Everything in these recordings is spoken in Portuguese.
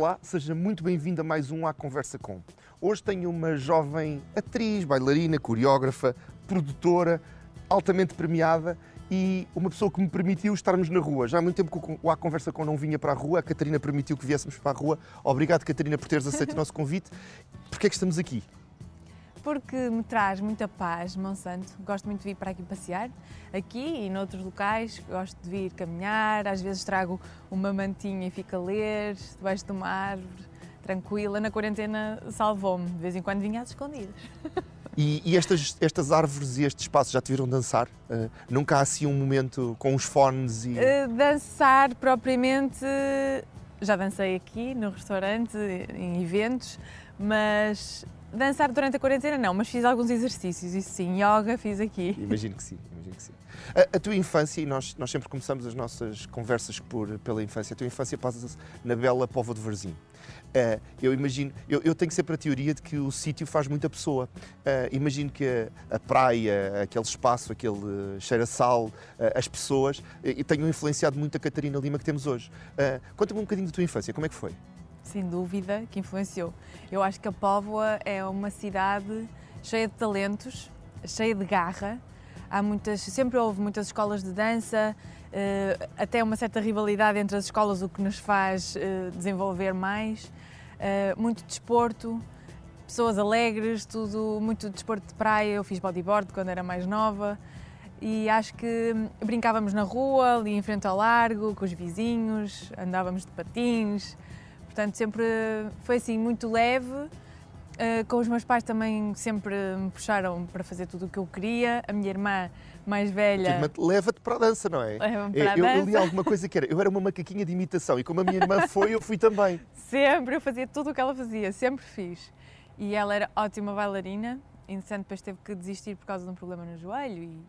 Olá, seja muito bem-vindo a mais um A Conversa Com. Hoje tenho uma jovem atriz, bailarina, coreógrafa, produtora, altamente premiada e uma pessoa que me permitiu estarmos na rua. Já há muito tempo que o A Conversa Com não vinha para a rua, a Catarina permitiu que viéssemos para a rua. Obrigado, Catarina, por teres aceito o nosso convite. Porquê é que estamos aqui? porque me traz muita paz, Monsanto. Gosto muito de vir para aqui passear, aqui e noutros locais. Gosto de vir caminhar, às vezes trago uma mantinha e fico a ler, debaixo de uma árvore, tranquila. Na quarentena salvou-me, de vez em quando vinha às escondidas. E, e estas, estas, árvores e este espaço já te viram dançar? Uh, nunca há assim um momento com os fones e. Uh, dançar propriamente. Já dancei aqui no restaurante, em eventos, mas Dançar durante a quarentena não, mas fiz alguns exercícios, isso sim, yoga fiz aqui. Imagino que sim, imagino que sim. A, a tua infância, e nós, nós sempre começamos as nossas conversas por, pela infância, a tua infância passa-se na bela Povo de Varzim. Uh, eu imagino, eu, eu, tenho sempre a teoria de que o sítio faz muita pessoa. Uh, imagino que a, a, praia, aquele espaço, aquele cheira sal, eh, as pessoas, e tenham influenciado muito a Catarina Lima que temos hoje. Conta-me um bocadinho da tua infância, como é que foi? sem dúvida, que influenciou. Eu acho que a Póvoa é uma cidade cheia de talentos, cheia de garra. Há muitas, sempre houve muitas escolas de dança, eh, até uma certa rivalidade entre as escolas, o que nos faz eh, desenvolver mais. Eh, muito desporto, pessoas alegres, tudo muito desporto de praia. Eu fiz bodyboard quando era mais nova e acho que brincávamos na rua, ali em frente ao largo, com os vizinhos, andávamos de patins, Portanto, sempre foi assim, muito leve. Eh, com os meus pais também sempre me puxaram para fazer tudo o que eu queria. A minha irmã mais velha. Leva-te para a dança, não é? Leva-me é, para a dança. Eu, eu li alguma coisa que era. Eu era uma macaquinha de imitação e como a minha irmã foi, eu fui também. Sempre, eu fazia tudo o que ela fazia, sempre fiz. E ela era ótima bailarina, entretanto, depois teve que desistir por causa de um problema no joelho e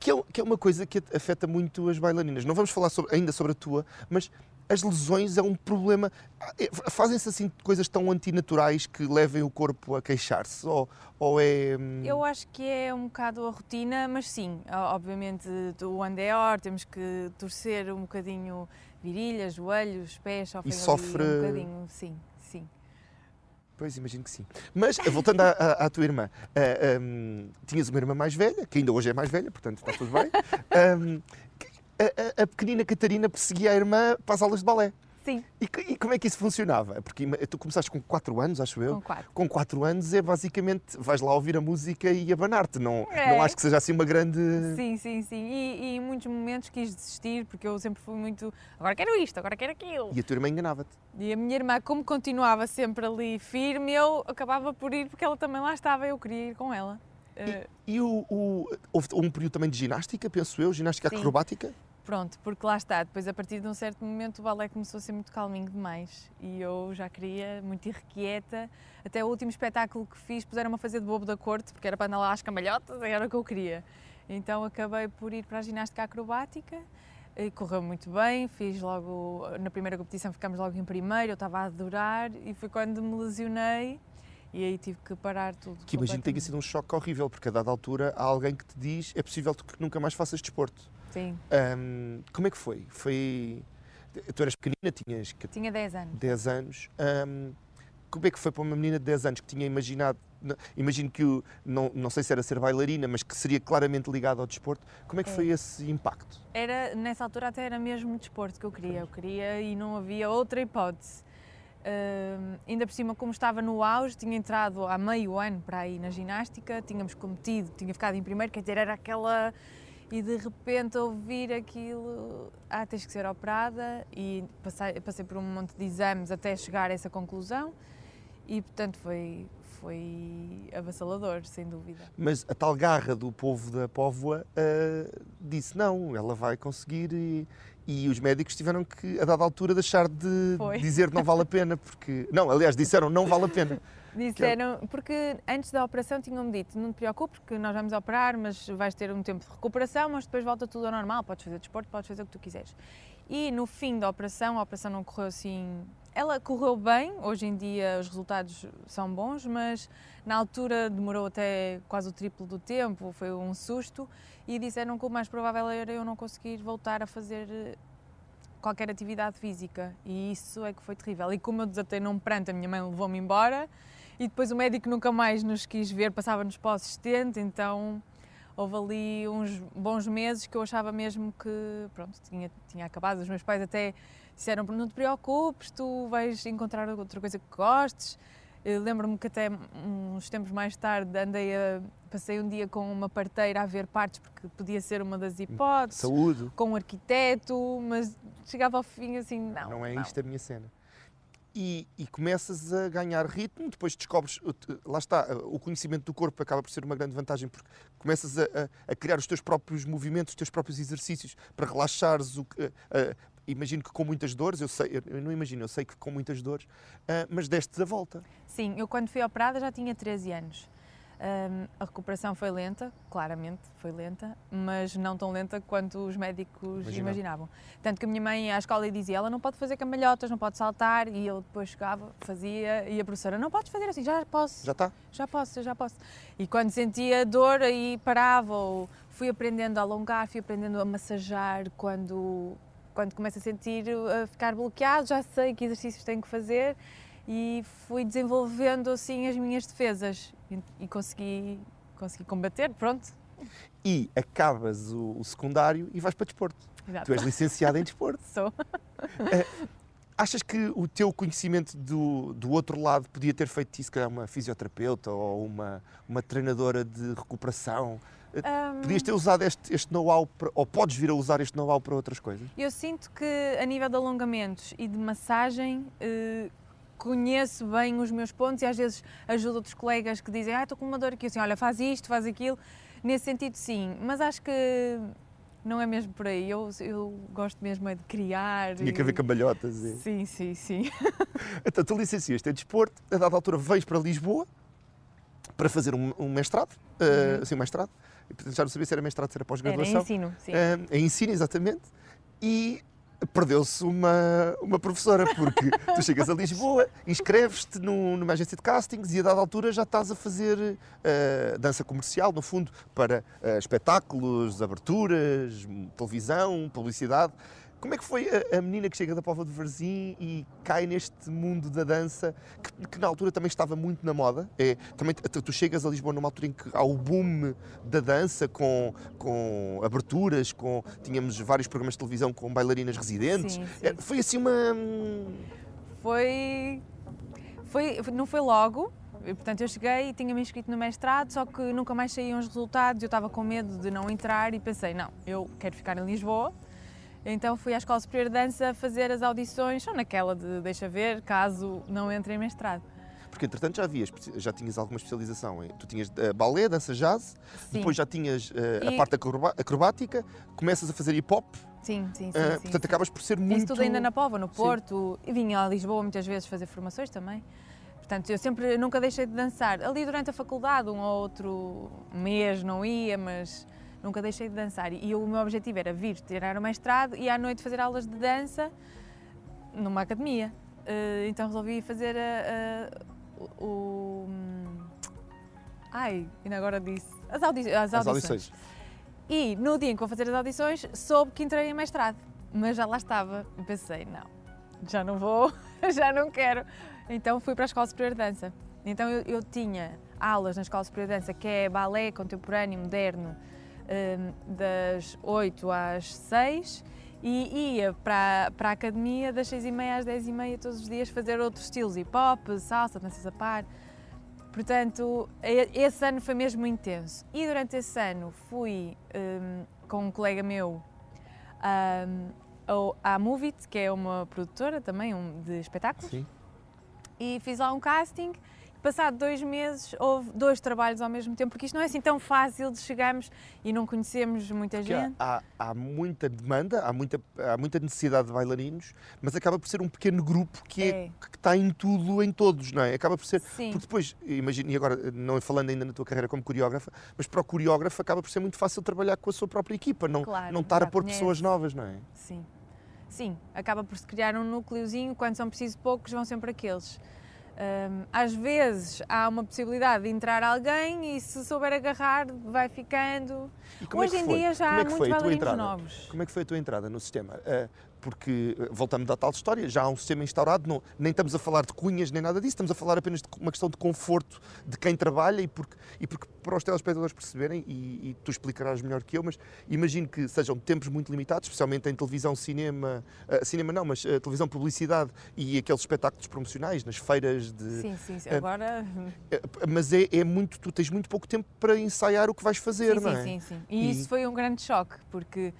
que é, que é, uma coisa que afeta muito as bailarinas. Não vamos falar sobre, ainda sobre a tua, mas as lesões é um problema. Ah, é, fazem-se assim coisas tão antinaturais que levem o corpo a queixar-se? Ou, ou é. Hum, Eu acho que é um bocado a rotina, mas sim, obviamente o andeor, temos que torcer um bocadinho virilhas, joelhos, pés, sofre, e sofre um bocadinho, sim, sim. Pois, imagino que sim. Mas, voltando à, à, à tua irmã, uh, ah, um, tinhas uma irmã mais velha, que ainda hoje é mais velha, portanto está tudo bem. Um, a, a pequenina Catarina perseguia a irmã para as aulas de balé. Sim. E, e, como é que isso funcionava? Porque tu começaste com 4 anos, acho eu. Com 4. Com 4 anos é basicamente vais lá ouvir a música e abanar-te. Não, é. não acho que seja assim uma grande. Sim, sim, sim. E, e, em muitos momentos quis desistir porque eu sempre fui muito. Agora quero isto, agora quero aquilo. E a tua irmã enganava-te. E a minha irmã, como continuava sempre ali firme, eu acabava por ir porque ela também lá estava e eu queria ir com ela. E, eh, e o, o, houve um período também de ginástica, penso eu, ginástica Sim. acrobática? Pronto, porque lá está, depois a partir de um certo momento o balé começou a ser muito calminho demais e eu já queria, muito irrequieta. Até o último espetáculo que fiz puseram-me a fazer de bobo da corte, porque era para andar lá às camalhotas, era o que eu queria. Então acabei por ir para a ginástica acrobática e correu muito bem, fiz logo, na primeira competição ficámos logo em primeiro, eu estava a adorar e foi quando me lesionei e aí tive que parar tudo. Que imagino tenha sido um choque horrível, porque a dada altura há alguém que te diz é possível que nunca mais faças desporto. Sim. Um, como é que foi? Foi. Tu eras pequenina, tinhas. Tinha 10 anos. 10 anos. Um, como é que foi para uma menina de 10 anos que tinha imaginado, imagino que, o, não, não sei se era ser bailarina, mas que seria claramente ligado ao desporto, como é que é. foi esse impacto? Era, nessa altura até era mesmo o desporto que eu queria, eu queria e não havia outra hipótese. ainda por cima, como estava no auge, tinha entrado há meio ano para aí na ginástica, tínhamos competido, tinha ficado em primeiro, quer dizer, era aquela e de repente ouvir aquilo, ah, tens que ser operada e passei, passei por um monte de exames até chegar a essa conclusão e portanto foi, foi avassalador, sem dúvida. Mas a tal garra do povo da Póvoa uh, disse não, ela vai conseguir e, e, os médicos tiveram que, a dada altura, deixar de foi. dizer não vale a pena, porque... Não, aliás, disseram não vale a pena. Disseram, porque antes da operação tinham-me dito, não te preocupes que nós vamos operar, mas vais ter um tempo de recuperação, mas depois volta tudo ao normal, podes fazer desporto, podes fazer o que tu quiseres. E no fim da operação, a operação não correu assim... Ela correu bem, hoje em dia os resultados são bons, mas na altura demorou até quase o triplo do tempo, foi um susto, e disseram que o mais provável era eu não conseguir voltar a fazer eh, qualquer atividade física e isso é que foi terrível. E como eu desatei num pranto, a minha mãe levou-me embora, e depois o médico nunca mais nos quis ver, passava-nos para o assistente, então houve ali uns bons meses que eu achava mesmo que, pronto, tinha, tinha acabado. Os meus pais até disseram, não te preocupes, tu vais encontrar outra coisa que gostes. Lembro-me que até uns tempos mais tarde andei a, passei um dia com uma parteira a ver partes, porque podia ser uma das hum, hipóteses. Saúde. Com um arquiteto, mas chegava ao fim assim, não. Não é não. isto a minha cena e, e, começas a ganhar ritmo, depois descobres, lá está, eh, o conhecimento do corpo acaba por ser uma grande vantagem, porque começas a, a, a criar os teus próprios movimentos, os teus próprios exercícios, para relaxares, o, a, eh, eh, imagino que com muitas dores, eu, sei, eu não imagino, eu sei que com muitas dores, mas deste a volta. Sim, eu quando fui operada já tinha 13 anos. Um, a recuperação foi lenta, claramente foi lenta, mas não tão lenta quanto os médicos Imagina. imaginavam. Tanto que a minha mãe ia à escola e dizia: ela não pode fazer cambalhotas, não pode saltar, e eu depois chegava, fazia, e a professora: não podes fazer assim, já posso. Já está? Já posso, já posso. E quando sentia dor, aí parava, ou fui aprendendo a alongar, fui aprendendo a massajar quando. Quando começo a sentir a uh, ficar bloqueado, já sei que exercícios tenho que fazer e fui desenvolvendo assim as minhas defesas e, e consegui, consegui combater, pronto. E acabas o, o secundário e vais para desporto. Exato. Tu és licenciada em desporto. Sou. É, achas que o teu conhecimento do, do outro lado podia ter feito isso, se calhar uma fisioterapeuta ou uma, uma treinadora de recuperação? Um, eh, Podias ter usado este, este know-how, ou podes vir a usar este know-how para outras coisas? Eu sinto que a nível de alongamentos e de massagem, eh, conheço bem os meus pontos e às vezes ajudo outros colegas que dizem, ah, estou com uma dor aqui, assim, olha, faz isto, faz aquilo. Nesse sentido, sim, mas acho que não é mesmo por aí. Eu, eu gosto mesmo é de criar. Tinha e... que haver cambalhotas. E... Sim, sim, sim. então, tu licenciaste em desporto, a dada altura veio para Lisboa para fazer um, um mestrado, eh, uhum. uh, assim, um mestrado. Já não sabia se era mestrado, se era pós-graduação. Era em ensino, sim. Uh, em ensino, exatamente. E perdeu-se uma, uma professora, porque tu chegas a Lisboa, inscreves-te num, numa agência de castings e a dada altura já estás a fazer uh, dança comercial, no fundo, para uh, espetáculos, aberturas, televisão, publicidade. Como é que foi a, a, menina que chega da Póvoa de Varzim e cai neste mundo da dança, que, que na altura também estava muito na moda? É, também tu, tu, chegas a Lisboa numa altura em que há o boom da dança, com, com aberturas, com tínhamos vários programas de televisão com bailarinas residentes. Sim, sim. É, foi assim uma... Hum, foi... foi... Não foi logo, portanto, eu cheguei e tinha-me inscrito no mestrado, só que nunca mais saíam os resultados, eu estava com medo de não entrar e pensei, não, eu quero ficar em Lisboa, então fui à Escola Superior de Dança fazer as audições, só naquela de deixa ver, caso não entre em mestrado. Porque entretanto já havias, já tinhas alguma especialização. Hein? Tu tinhas uh, balé, dança jazz, sim. depois já tinhas uh, e... a parte acrobática, começas a fazer hip hop. Sim, sim, sim. Uh, sim portanto, sim. acabas por ser muito. Fiz tudo ainda na Póvoa, no Porto, e vinha a Lisboa muitas vezes fazer formações também. Portanto, eu sempre nunca deixei de dançar. Ali durante a faculdade, um ou outro mês não ia, mas nunca deixei de dançar. E eu, o meu objetivo era vir tirar o mestrado e à noite fazer aulas de dança numa academia. Uh, então resolvi fazer a, eh, eh, o. Ai, ainda agora disse. As, audi as, audições. as audições. E no dia em que vou fazer as audições, soube que entrei em mestrado, mas já lá estava. E pensei, não, já não vou, já não quero. Então fui para a Escola Superior de Dança. Então eu, eu tinha aulas na Escola Superior de Dança, que é balé contemporâneo, moderno, Ehm, das 8 às 6 e ia para, para a academia das 6 e meia às 10 e meia todos os dias fazer outros estilos, hip hop, salsa, danças a par. Portanto, esse ano foi mesmo intenso. E durante esse ano fui um, ehm, com um colega meu um, ehm, à Movit, que é uma produtora também um, de espetáculos, Sim. e fiz lá um casting Passado dois meses, houve dois trabalhos ao mesmo tempo, porque isto não é assim tão fácil de chegarmos e não conhecemos muita porque gente. Há, há, muita demanda, há muita, há muita necessidade de bailarinos, mas acaba por ser um pequeno grupo que, é. É, que está em tudo, em todos, não é? Acaba por ser. Sim. Porque depois, imagino e agora, não falando ainda na tua carreira como coreógrafa, mas para o coreógrafo acaba por ser muito fácil trabalhar com a sua própria equipa, não, claro, não estar a pôr conhece. pessoas novas, não é? Sim. Sim, acaba por se criar um núcleozinho, quando são precisos poucos, vão sempre aqueles às vezes há uma possibilidade de entrar alguém e se souber agarrar vai ficando. É Hoje é em dia já é há muitos bailarinos novos. Como é que foi a tua entrada no sistema? Ah, porque eh, voltamos à tal história, já há um sistema instaurado, não, nem estamos a falar de cunhas nem nada disso, estamos a falar apenas de uma questão de conforto de quem trabalha e porque, e porque para os telespectadores perceberem, e, e tu explicarás melhor que eu, mas imagino que sejam tempos muito limitados, especialmente em televisão, cinema, uh, cinema não, mas uh, televisão, publicidade e aqueles espetáculos promocionais nas feiras de. Sim, sim, sim. agora. Uh, mas é, é, muito, tu tens muito pouco tempo para ensaiar o que vais fazer, sim, não é? Sim, sim, sim. E, e... isso foi um grande choque, porque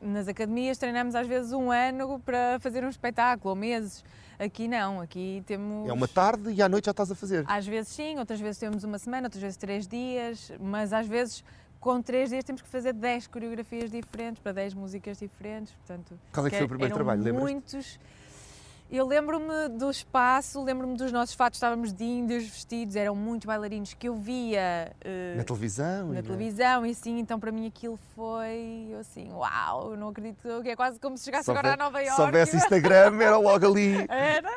nas academias treinamos às vezes um ano para fazer um espetáculo, ou meses. Aqui não, aqui temos. É uma tarde e à noite já estás a fazer. Às vezes sim, outras vezes temos uma semana, outras vezes três dias, mas às vezes com três dias temos que fazer dez coreografias diferentes para dez músicas diferentes. Portanto, Qual é que foi o primeiro trabalho? Muitos. Lembras eu lembro-me do espaço, lembro-me dos nossos fatos, estávamos de índios vestidos, eram muitos bailarinos que eu via. Uh, na televisão? Na e televisão, e sim, então para mim aquilo foi assim, uau, não acredito, que é quase como se chegasse agora a Nova Iorque. Se houvesse Instagram, era logo ali. Era.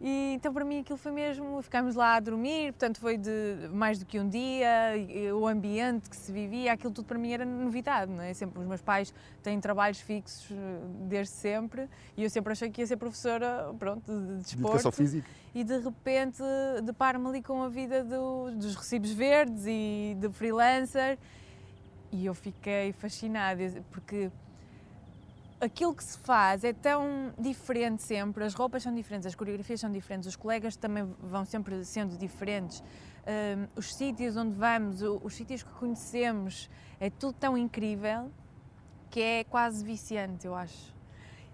E então para mim aquilo foi mesmo, ficámos lá a dormir, portanto foi de mais do que um dia, o ambiente que se vivia, aquilo tudo para mim era novidade, não é? Sempre os meus pais têm trabalhos fixos eh, desde sempre e eu sempre achei que ia ser professora, pronto, de, de desporto. De E de repente deparo-me ali com a vida do, dos recibos verdes e de freelancer e eu fiquei fascinada porque aquilo que se faz é tão diferente sempre, as roupas são diferentes, as coreografias são diferentes, os colegas também vão sempre sendo diferentes, um, os sítios onde vamos, os, sítios que conhecemos, é tudo tão incrível que é quase viciante, eu acho.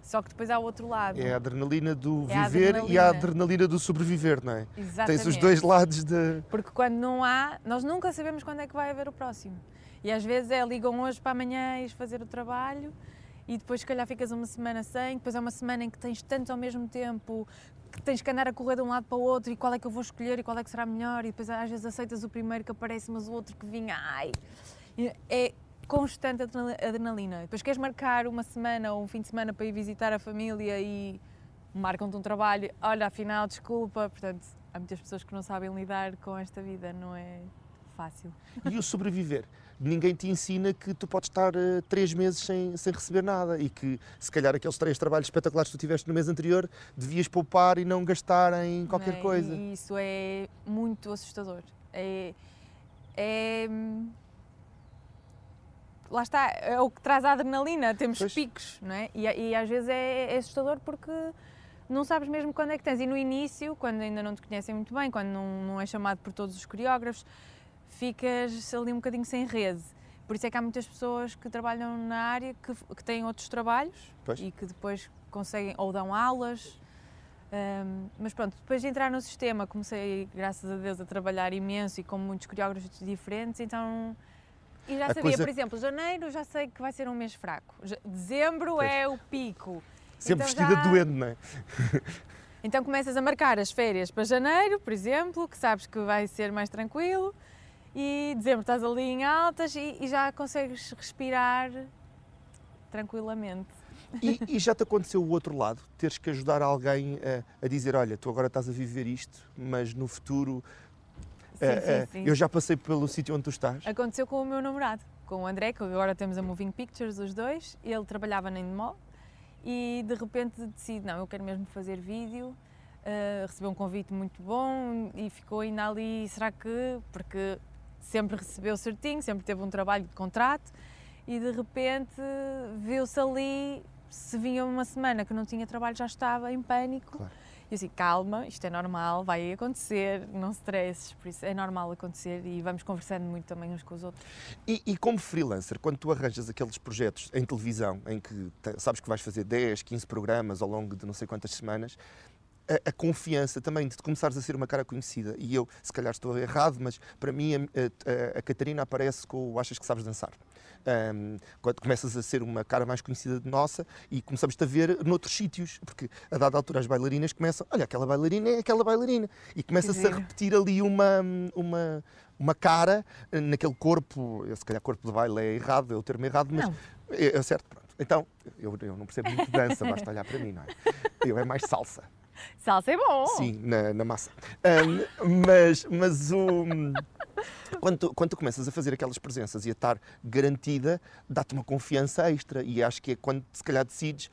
Só que depois há o outro lado. É a adrenalina do é viver a adrenalina. e a adrenalina do sobreviver, não é? Exatamente. Tens os dois lados de. Porque quando não há, nós nunca sabemos quando é que vai haver o próximo. E às vezes é ligam hoje para amanhã e fazer o trabalho e depois se calhar ficas uma semana sem, depois é uma semana em que tens tanto ao mesmo tempo, que tens que andar a correr de um lado para o outro e qual é que eu vou escolher e qual é que será melhor e depois às vezes aceitas o primeiro que aparece, mas o outro que vinha, ai. É constante adrenalina. Depois queres marcar uma semana ou um fim de semana para ir visitar a família e marcam-te um trabalho, olha, afinal, desculpa, portanto, há muitas pessoas que não sabem lidar com esta vida, não é fácil. E o sobreviver? ninguém te ensina que tu podes estar eh, três meses sem, sem receber nada e que se calhar aqueles três trabalhos espetaculares que tu tiveste no mês anterior devias poupar e não gastar em qualquer é? coisa. Isso é muito assustador. É, é, lá está, é o que traz a adrenalina, temos pois. picos, não é? E, e às vezes é, é assustador porque não sabes mesmo quando é que tens. E no início, quando ainda não te conhecem muito bem, quando não, não é chamado por todos os coreógrafos, ficas ali um bocadinho sem rede. Por isso é que há muitas pessoas que trabalham na área que, que têm outros trabalhos pois. e que depois conseguem ou dão aulas. Um, mas pronto, depois de entrar no sistema, comecei, graças a Deus, a trabalhar imenso e com muitos coreógrafos diferentes, então. E já a sabia, coisa... por exemplo, janeiro já sei que vai ser um mês fraco, dezembro pois. é o pico. Sempre então vestida já... doente, não é? Então começas a marcar as férias para janeiro, por exemplo, que sabes que vai ser mais tranquilo. E dezembro estás ali em altas e, e já consegues respirar tranquilamente. E, e, já te aconteceu o outro lado? Teres que ajudar alguém a, a, dizer: Olha, tu agora estás a viver isto, mas no futuro. Sim, eh, sim, eh, sim. Eu já passei pelo sítio onde tu estás. Aconteceu com o meu namorado, com o André, que agora temos a Moving Pictures, os dois. Ele trabalhava na Indemol e de repente decide: Não, eu quero mesmo fazer vídeo. Uh, recebeu um convite muito bom e ficou ainda ali. Será que. Porque sempre recebeu certinho, sempre teve um trabalho de contrato e de repente viu-se ali, se vinha uma semana que não tinha trabalho já estava em pânico. Claro. E eu assim, calma, isto é normal, vai acontecer, não stresses, por isso é normal acontecer e vamos conversando muito também uns com os outros. E, e como freelancer, quando tu arranjas aqueles projetos em televisão, em que sabes que vais fazer 10, 15 programas ao longo de não sei quantas semanas, a, a, confiança também de começares a ser uma cara conhecida. E eu, se calhar estou errado, mas para mim a, a, a Catarina aparece com o Achas que Sabes Dançar. Um, quando começas a ser uma cara mais conhecida de nossa e começamos-te a ver noutros sítios, porque a dada altura as bailarinas começam, olha, aquela bailarina é aquela bailarina, e começa-se a repetir ali uma, uma, uma cara eh, naquele corpo, eu, se calhar corpo de baile é errado, é o termo errado, mas é, é, certo, pronto. Então, eu, eu não percebo muito dança, basta olhar para mim, não é? Eu é mais salsa. Salsa é bom! Sim, na, na massa. Um, mas, mas o. Quando tu, quando tu começas a fazer aquelas presenças e a estar garantida, dá-te uma confiança extra. E acho que é quando, se calhar, decides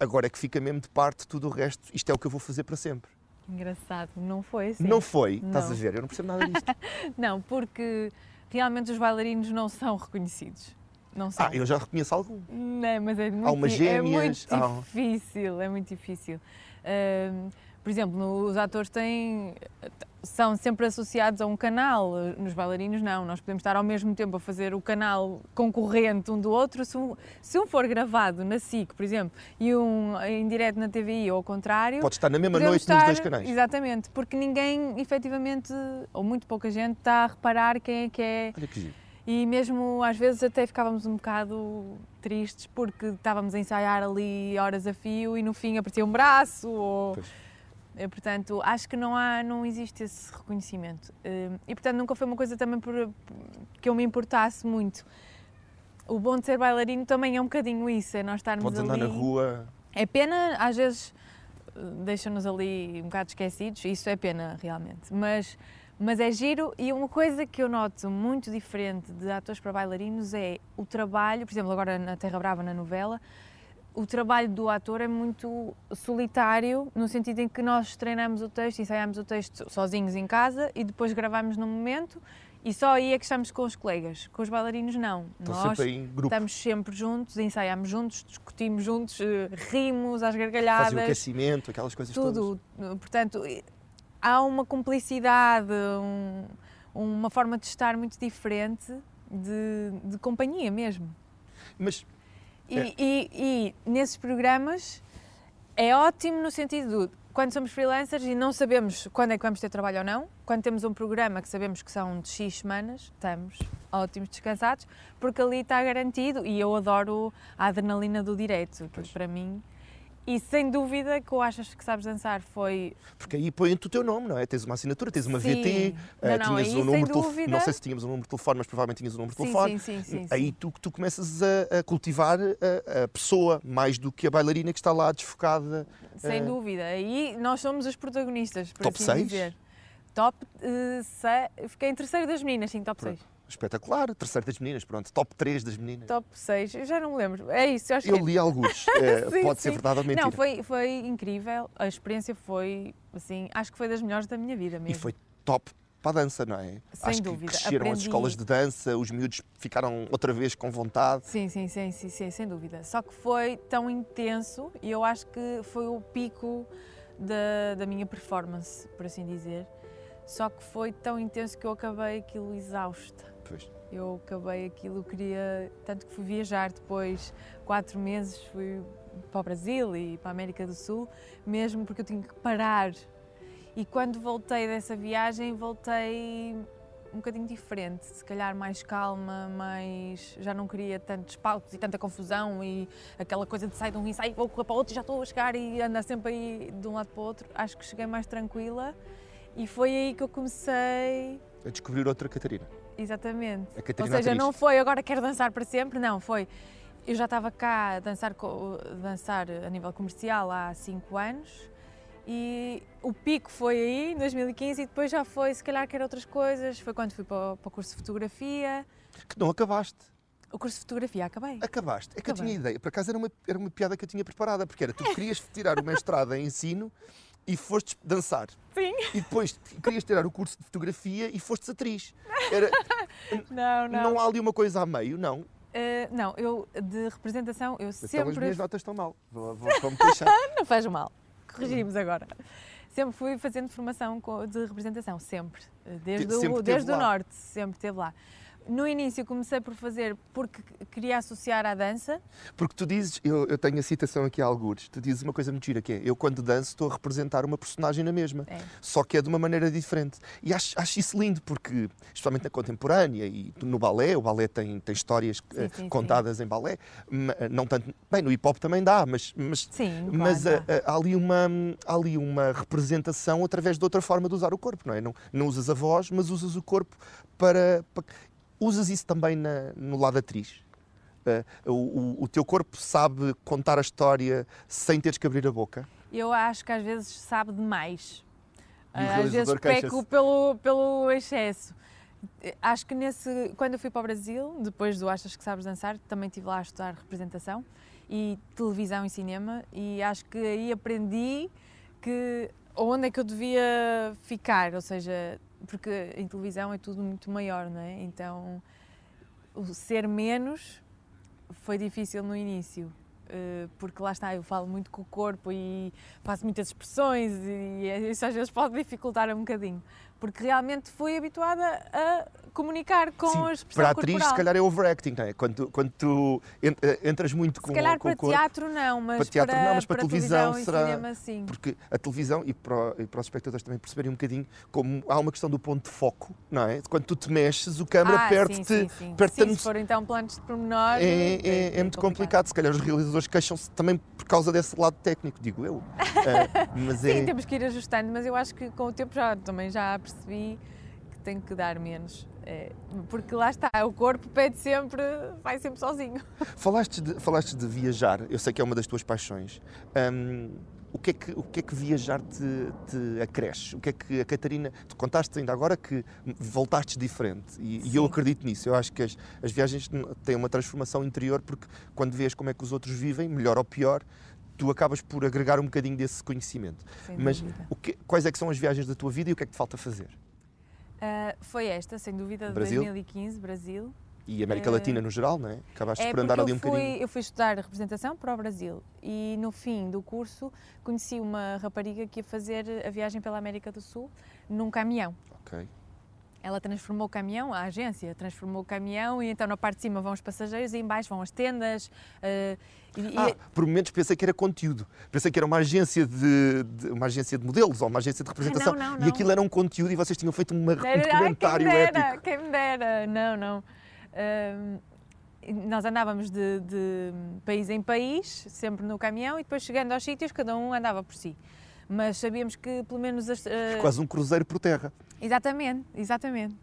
agora é que fica mesmo de parte tudo o resto, isto é o que eu vou fazer para sempre. Engraçado, não foi assim. Não foi, não. estás a ver, eu não percebo nada disto. não, porque realmente os bailarinos não são reconhecidos. Não são. Ah, eu já reconheço algum. Não, mas é muito, Há uma é gêmeas, é muito ah. difícil, é muito difícil por exemplo, no, os atores têm, são sempre associados a um canal, nos bailarinos não. Nós podemos estar ao mesmo tempo a fazer o canal concorrente um do outro. Se um, se um for gravado na SIC, por exemplo, e um em direto na TVI ou ao contrário. Pode estar na mesma noite estar, nos dois canais. Exatamente, porque ninguém, efetivamente, ou muito pouca gente, está a reparar quem é que é. Olha que giro e mesmo às vezes até ficávamos um bocado tristes porque estávamos a ensaiar ali horas a fio e no fim aparecia um braço ou... E, eh, portanto, acho que não há, não existe esse reconhecimento. Eh, e portanto, nunca foi uma coisa também por, que eu me importasse muito. O bom de ser bailarino também é um bocadinho isso, é nós estarmos Podes ali... andar na rua... É pena, às vezes, eh, deixam-nos ali um bocado esquecidos, isso é pena, realmente. Mas mas é giro e uma coisa que eu noto muito diferente de atores para bailarinos é o trabalho, por exemplo, agora na Terra Brava, na novela, o trabalho do ator é muito solitário, no sentido em que nós treinamos o texto, ensaiamos o texto sozinhos em casa e depois gravamos no momento e só aí é que estamos com os colegas. Com os bailarinos, não. Estão nós sempre em grupo. estamos sempre juntos, ensaiamos juntos, discutimos juntos, eh, rimos às gargalhadas. Fazem o aquecimento, aquelas coisas tudo. todas. Tudo. Portanto, há uma cumplicidade, um, uma forma de estar muito diferente de, de companhia mesmo. Mas. E, é. e, e, nesses programas é ótimo no sentido de quando somos freelancers e não sabemos quando é que vamos ter trabalho ou não, quando temos um programa que sabemos que são de X semanas, estamos ótimos descansados, porque ali está garantido e eu adoro a adrenalina do direito, que pois. para mim e sem dúvida que o Achas que Sabes Dançar foi. Porque aí põe-te o teu nome, não é? Tens uma assinatura, tens uma VT, eh, não, tinhas um número dúvida... Não sei se tínhamos um número de telefone, mas provavelmente tinhas um número de sim, Sim, sim, aí tu, tu começas a, a cultivar a, eh, a, pessoa mais do que a bailarina que está lá desfocada. Sem eh, dúvida. Aí nós somos os protagonistas, por Top 6? Assim top 6. Uh, fiquei em terceiro das meninas, sim, top 6. Espetacular, terceiro das meninas, pronto, top 3 das meninas. Top 6, eu já não me lembro. É isso, eu acho Eu que... É li tipo- alguns, é, sim, pode sim. ser verdade ou mentira. Não, foi, foi incrível, a experiência foi, assim, acho que foi das melhores da minha vida mesmo. E foi top para a dança, não é? Sem Acho dúvida. Que cresceram Aprendi... as escolas de dança, os miúdos ficaram outra vez com vontade. Sim, sim, sim, sim, sim, sem dúvida. Só que foi tão intenso e eu acho que foi o pico da, da minha performance, por assim dizer. Só que foi tão intenso que eu acabei aquilo exausta. Pois. Eu acabei aquilo, eu queria. Tanto que fui viajar depois quatro meses, fui para o Brasil e para a América do Sul, mesmo porque eu tinha que parar. E quando voltei dessa viagem, voltei um bocadinho diferente, se calhar mais calma, mais já não queria tantos palcos e tanta confusão e aquela coisa de sair de um ensaio, vou correr para outro, já estou a chegar e andar sempre aí de um lado para o outro. Acho que cheguei mais tranquila e foi aí que eu comecei a descobrir outra Catarina. Exatamente. A Catarina Ou seja, atriz. não foi agora quero dançar para sempre, não, foi. Eu já estava cá a dançar, a dançar a nível comercial há 5 anos e o pico foi aí, em 2015, e depois já foi, se calhar, que era outras coisas. Foi quando fui para, para o curso de fotografia. Que não acabaste. O curso de fotografia, acabei. Acabaste. É que eu tinha ideia. Por acaso era uma, era uma piada que eu tinha preparada, porque era tu querias tirar uma mestrado em ensino e foste dançar. Sim. E depois querias tirar o curso de fotografia e foste atriz. Era... não, não. Não há ali uma coisa a meio, não. Uh, não, eu de representação eu então sempre. As minhas notas estão mal. Vou, vou, vou me queixar. não faz mal. Corrigimos agora. Sempre fui fazendo formação de representação, sempre. Eh, desde, sempre o, desde o norte, sempre esteve lá no início comecei por fazer porque queria associar à dança. Porque tu dizes, eu, eu tenho a citação aqui a algures, tu dizes uma coisa mentira que é, eu quando danço estou a representar uma personagem na mesma, é. só que é de uma maneira diferente. E acho, acho isso lindo porque, especialmente na contemporânea e no balé, o balé tem, tem histórias sim, eh, sim, contadas sim. em balé, não tanto, bem, no hip hop também dá, mas, mas, mas há, eh, há, ali uma, há ali uma representação através de outra forma de usar o corpo, não é? Não, não usas a voz, mas usas o corpo para, para Usas isso também na, no lado atriz? Uh, o, o, teu corpo sabe contar a história sem teres que abrir a boca? Eu acho que às vezes sabe demais. Eh, às vezes peco pelo, pelo excesso. Eh, acho que nesse, quando eu fui para o Brasil, depois do Achas que Sabes Dançar, também estive lá a estudar representação e televisão e cinema e acho que aí aprendi que onde é que eu devia ficar, ou seja, porque em televisão é tudo muito maior, não é? Então, o ser menos foi difícil no início, eh, porque lá está, eu falo muito com o corpo e faço muitas expressões e isso às vezes pode dificultar um bocadinho porque realmente fui habituada a comunicar com Sim, as pessoas. Para atriz, corporal. se calhar é overacting, não é? Quando, quando tu eh, entras muito com o Se calhar para teatro não, mas para, teatro, para, não, mas para, para televisão, televisão será. Cinema, sim. Porque a televisão, e para, e para os espectadores também perceberem um bocadinho, como há uma questão do ponto de foco, não é? Quando tu te mexes, o câmera ah, perde-te. Perde se for então planos de pormenor. É, é, é, é muito complicado. complicado. Se calhar os realizadores queixam-se também por causa desse lado técnico, digo eu. É, mas sim, é temos que ir ajustando, mas eu acho que com o tempo já também já percebi percebi que tenho que dar menos. É, porque lá está, o corpo pede sempre, vai sempre sozinho. Falaste de, falaste de viajar, eu sei que é uma das tuas paixões. Um, o, que é que, o que é que viajar te, te acresce? O que é que a Catarina. Tu contaste ainda agora que voltaste diferente e, e eu acredito nisso. Eu acho que as, as viagens têm uma transformação interior porque quando vês como é que os outros vivem, melhor ou pior, tu acabas por agregar um bocadinho desse conhecimento. Mas que, quais é que são as viagens da tua vida e o que é que te falta fazer? Uh, foi esta, sem dúvida, de Brasil? 2015, Brasil. E América uh, Latina no geral, não é? Acabaste é por andar ali um fui, bocadinho. Eu fui estudar representação para o Brasil e no fim do curso conheci uma rapariga que ia fazer a viagem pela América do Sul num caminhão. Ok ela transformou o caminhão, a agência transformou o caminhão e então na parte de cima vão os passageiros e em baixo vão as tendas. Uh, e, ah, e... por momentos pensei que era conteúdo, pensei que era uma agência de, de uma agência de modelos ou uma agência de representação não, não, não. e aquilo era um conteúdo e vocês tinham feito uma, um documentário ai, quem dera, épico. Quem me dera, não, não. Uh, nós andávamos de, de país em país, sempre no caminhão e depois chegando aos sítios cada um andava por si mas sabíamos que pelo menos. As, uh... Quase um cruzeiro por terra. Exatamente, exatamente.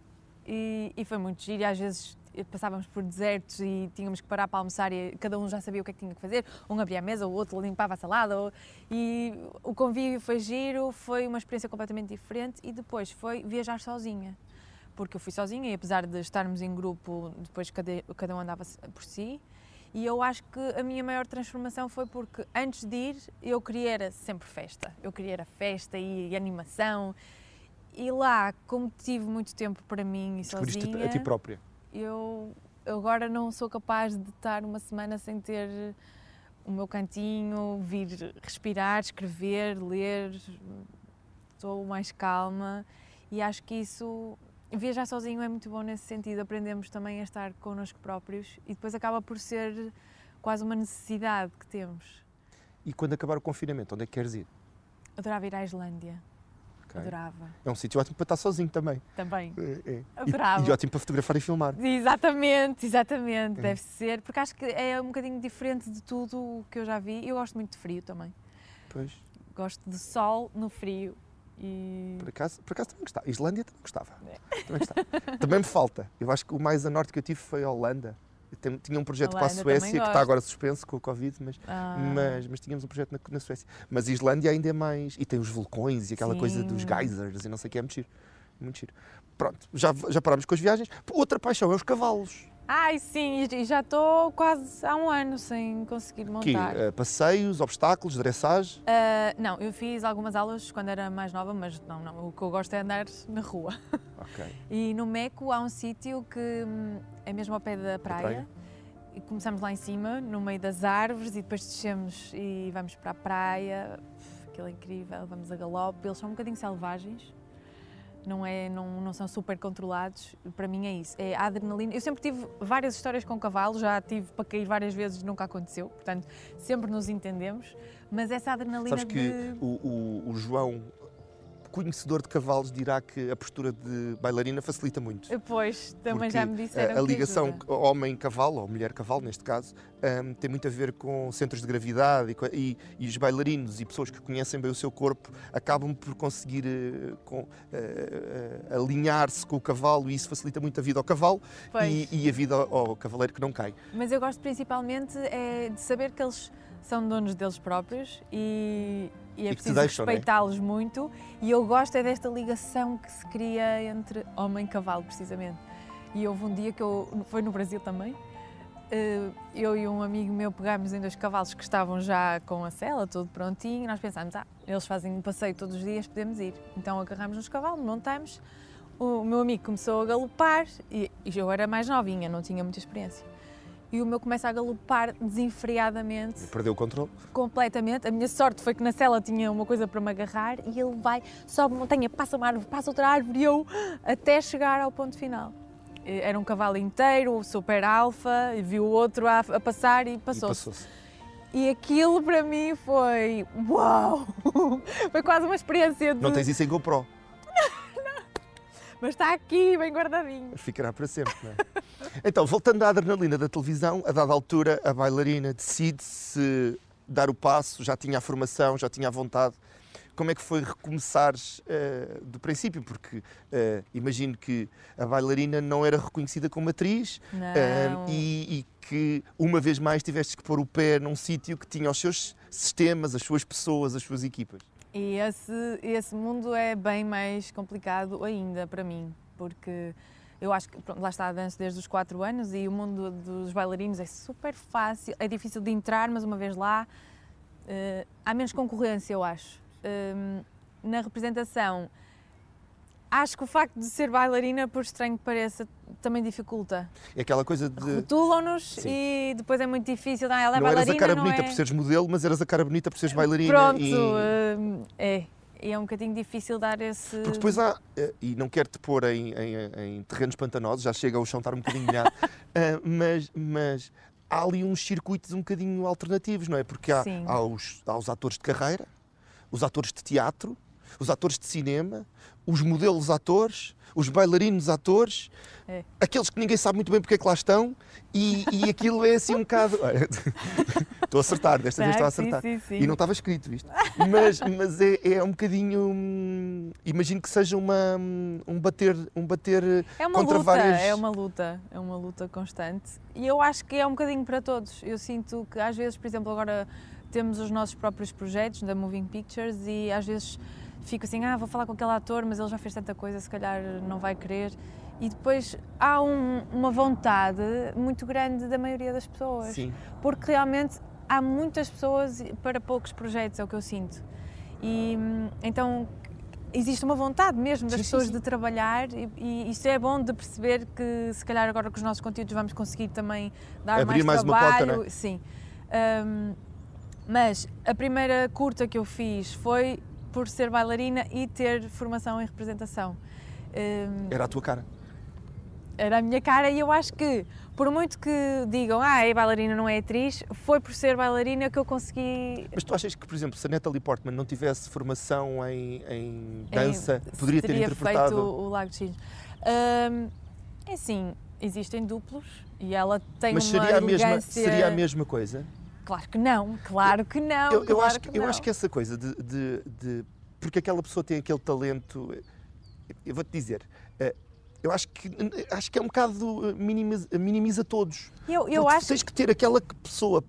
E, e foi muito giro, e às vezes passávamos por desertos e tínhamos que parar para almoçar e cada um já sabia o que é que tinha que fazer. Um abria a mesa, o outro limpava a salada. Ou... E o convívio foi giro, foi uma experiência completamente diferente e depois foi viajar sozinha. Porque eu fui sozinha e apesar de estarmos em grupo, depois cada, cada um andava por si. E eu acho que a minha maior transformação foi porque antes de ir eu queria era sempre festa. Eu queria era festa e, e animação e lá, como tive muito tempo para mim e sozinha... a ti própria. Eu, eu agora não sou capaz de estar uma semana sem ter o meu cantinho, vir respirar, escrever, ler. Estou mais calma e acho que isso... Viajar sozinho é muito bom nesse sentido, aprendemos também a estar connosco próprios e depois acaba por ser quase uma necessidade que temos. E quando acabar o confinamento, onde é que queres ir? Adorava ir à Islândia. Okay. Adorava. É um sítio ótimo para estar sozinho também. Também. É, é. Adorava. E, e, ótimo para fotografar e filmar. Exatamente, exatamente, é. deve ser, porque acho que é um bocadinho diferente de tudo o que eu já vi. Eu gosto muito de frio também. Pois. Gosto de sol no frio. E... Por, acaso, por acaso também gostava. Islândia também gostava. É. Também, gostava. também me falta. Eu acho que o mais a norte que eu tive foi a Holanda tinha um projeto Holanda, para a Suécia, que está agora suspenso com o Covid, mas, ah. mas, mas, tínhamos um projeto na, na, Suécia. Mas a Islândia ainda é mais. E tem os vulcões e aquela Sim. coisa dos geysers e não sei o que, é muito giro. Muito giro. Pronto, já, já parámos com as viagens. Outra paixão é os cavalos. Ai, sim, e já estou quase há um ano sem conseguir montar. Que? Eh, passeios, obstáculos, dressage? Uh, não, eu fiz algumas aulas quando era mais nova, mas não, não, o que eu gosto é andar na rua. Ok. E no Meco há um sítio que hum, é mesmo ao pé da praia. Da praia? E começamos lá em cima, no meio das árvores, e depois descemos e vamos para a praia. Aquilo é incrível, vamos a galope. Eles são um bocadinho selvagens, não, é, não, não são super controlados. Para mim é isso, é a adrenalina. Eu sempre tive várias histórias com cavalo, já tive para cair várias vezes, nunca aconteceu, portanto sempre nos entendemos, mas essa adrenalina. Sabes de... que o, o, o João conhecedor de cavalos dirá que a postura de bailarina facilita muito. Pois, também já me disseram. Eh, a, a ligação homem-cavalo, ou mulher-cavalo neste caso, um, tem muito a ver com centros de gravidade e, e, e, os bailarinos e pessoas que conhecem bem o seu corpo acabam por conseguir uh, uh, uh, alinhar-se com o cavalo e isso facilita muito a vida ao cavalo e, e, a vida ao, ao cavaleiro que não cai. Mas eu gosto principalmente é, de saber que eles são donos deles próprios e, e é e preciso é? respeitá-los muito. E eu gosto é desta ligação que se cria entre homem e cavalo, precisamente. E houve um dia que eu, foi no Brasil também, eh, eu e um amigo meu pegámos em dois cavalos que estavam já com a cela, tudo prontinho, e nós pensámos, ah, eles fazem um passeio todos os dias, podemos ir. Então agarramos nos cavalos, montámos, o meu amigo começou a galopar e eu era mais novinha, não tinha muita experiência e o meu começa a galopar desenfreadamente. Perdeu o controle? Completamente. A minha sorte foi que na cela tinha uma coisa para me agarrar e ele vai, sobe montanha, passa uma árvore, passa outra árvore e eu até chegar ao ponto final. Era um cavalo inteiro, super alfa, e viu outro a, a passar e passou-se. E, passou e aquilo para mim foi uau! foi quase uma experiência de... Não tens isso em GoPro? mas está aqui, bem guardadinho. Ficará para sempre, não é? então, voltando à adrenalina da televisão, a dada altura a bailarina decide se dar o passo, já tinha a formação, já tinha a vontade. Como é que foi recomeçares uh, do princípio? Porque uh, imagino que a bailarina não era reconhecida como atriz uh, e, e, que uma vez mais tiveste que pôr o pé num sítio que tinha os seus sistemas, as suas pessoas, as suas equipas. E esse, esse mundo é bem mais complicado ainda para mim, porque eu acho que pronto, lá está a dança desde os 4 anos e o mundo dos bailarinos é super fácil, é difícil de entrar, mas uma vez lá uh, há menos concorrência, eu acho. Uh, na representação Acho que o facto de ser bailarina, por estranho que pareça, também dificulta. É aquela coisa de. Rotulam-nos e depois é muito difícil. Não, ah, ela é não bailarina, eras a cara bonita é... por seres modelo, mas eras a cara bonita por seres bailarina. Pronto, e... Eh, é. E é um bocadinho difícil dar esse. Porque depois há, eh, e não quero te pôr em, em, em terrenos pantanosos, já chega o chão estar um bocadinho molhado, eh, mas, mas há ali uns circuitos um bocadinho alternativos, não é? Porque há, há os, há os atores de carreira, os atores de teatro, os atores de cinema, os modelos atores, os bailarinos atores, é. aqueles que ninguém sabe muito bem porque é que lá estão, e, e aquilo é assim um bocado. estou a acertar, desta vez estou a acertar. Sim, sim, sim. E não estava escrito isto. Mas, mas é, é, um bocadinho. Hum, imagino que seja uma, um bater, um bater é uma contra luta, várias. É uma luta, é uma luta constante. E eu acho que é um bocadinho para todos. Eu sinto que às vezes, por exemplo, agora temos os nossos próprios projetos da Moving Pictures e às vezes fico assim, ah, vou falar com aquele ator, mas ele já fez tanta coisa, se calhar não vai querer. E depois há um, uma vontade muito grande da maioria das pessoas. Sim. Porque realmente há muitas pessoas para poucos projetos, é o que eu sinto. E hum, então existe uma vontade mesmo das sim, pessoas sim. de trabalhar e, e isso é bom de perceber que se calhar agora com os nossos conteúdos vamos conseguir também dar Abrir mais, mais trabalho. Uma porta, né? Sim. Um, mas a primeira curta que eu fiz foi por ser bailarina e ter formação em representação. Hum, era a tua cara? Era a minha cara e eu acho que, por muito que digam, ah, é bailarina, não é atriz, foi por ser bailarina que eu consegui... Mas tu achas que, por exemplo, se a Natalie Portman não tivesse formação em, em dança, em, poderia ter interpretado... feito o, Lago de Chile. Hum, é assim, existem duplos e ela tem Mas uma seria a mesma, seria a mesma coisa? Claro que não, claro que não. Eu, eu claro acho, que, eu acho que essa coisa de, de, de, Porque aquela pessoa tem aquele talento. Eu vou-te dizer. Eh, eu acho que, acho que é um bocado. Eh, minimiza, minimiza todos. Eu, eu acho... Tens que ter aquela pessoa